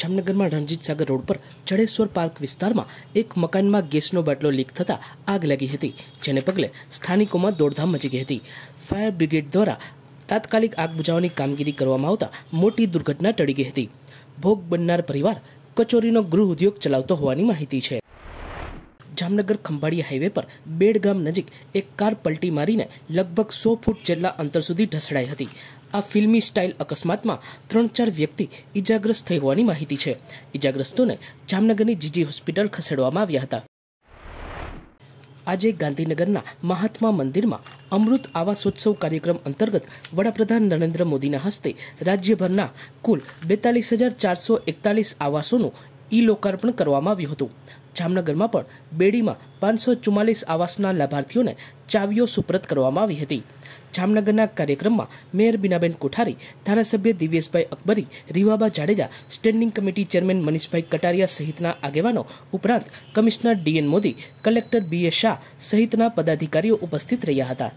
જામનગરમાં રણજીત સાગર રોડ પર જડેશ્વર પાર્ક વિસ્તારમાં એક મકાનમાં ગેસનો બાટલો લીક થતા આગ લાગી હતી જેને પગલે સ્થાનિકોમાં દોડધામ મચી ગઈ હતી ફાયર બ્રિગેડ દ્વારા તાત્કાલિક આગ બુજાવવાની કામગીરી કરવામાં આવતા મોટી દુર્ઘટના ટળી ગઈ હતી ભોગ બનનાર પરિવાર કચોરીનો ગૃહ ઉદ્યોગ ચલાવતો હોવાની માહિતી છે જામનગર ખંભાળી હાઈવે પર બેડગામ નજીક એક કાર પલટી મારીને લગભગ સો ફૂટ જેટલા અંતર સુધી ઢસડાઈ હતી આ ફિલ્મી સ્ટાઇલ અકસ્માતમાં ત્રણ ચાર વ્યક્તિ ઇજાગ્રસ્ત થઈ હોવાની માહિતી છે ઇજાગ્રસ્તોને જામનગરની જીજી હોસ્પિટલ ખસેડવામાં આવ્યા હતા આજે ગાંધીનગરના મહાત્મા મંદિરમાં અમૃત આવાસોત્સવ કાર્યક્રમ અંતર્ગત વડાપ્રધાન નરેન્દ્ર મોદીના હસ્તે રાજ્યભરના કુલ બેતાલીસ હજાર ચારસો એકતાલીસ આવાસોનું ઈ લોકાર્પણ કરવામાં આવ્યું હતું જામનગરમાં પણ બેડીમાં પાંચસો ચુમ્માલીસ આવાસના લાભાર્થીઓને ચાવીઓ સુપ્રત કરવામાં આવી હતી જામનગરના કાર્યક્રમમાં મેયર બીનાબેન કોઠારી ધારાસભ્ય Divyeshbhai Akbari Rivaba Jadeja standing committee chairman Manishbhai Kataria સહિતના આગેવાનો ઉપરાંત commissioner D N Modi collector B A Shah સહિતના પદાધિકારીઓ ઉપસ્થિત રહ્યા હતા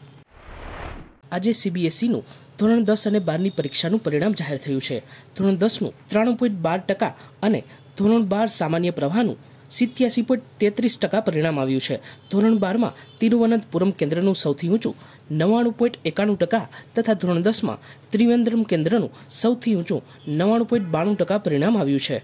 આજે સીબીએસઈનું ધોરણ દસ અને બારની પરીક્ષાનું પરિણામ જાહેર થયું છે ધોરણ દસનું ત્રાણું પોઈન્ટ બાર ટકા અને ધોરણ બાર સામાન્ય પ્રવાહનું સિત્યાસી પોઈન્ટ તેત્રીસ ટકા પરિણામ આવ્યું છે ધોરણ બારમાં તિરુવનંતપુરમ કેન્દ્રનું સૌથી ઊંચું નવ્વાણું પોઈન્ટ એકાણું ટકા તથા ધોરણ દસમાં ત્રિવેન્દ્રમ કેન્દ્રનું સૌથી ઊંચું નવ્વાણું પોઈન્ટ બાણું ટકા પરિણામ આવ્યું છે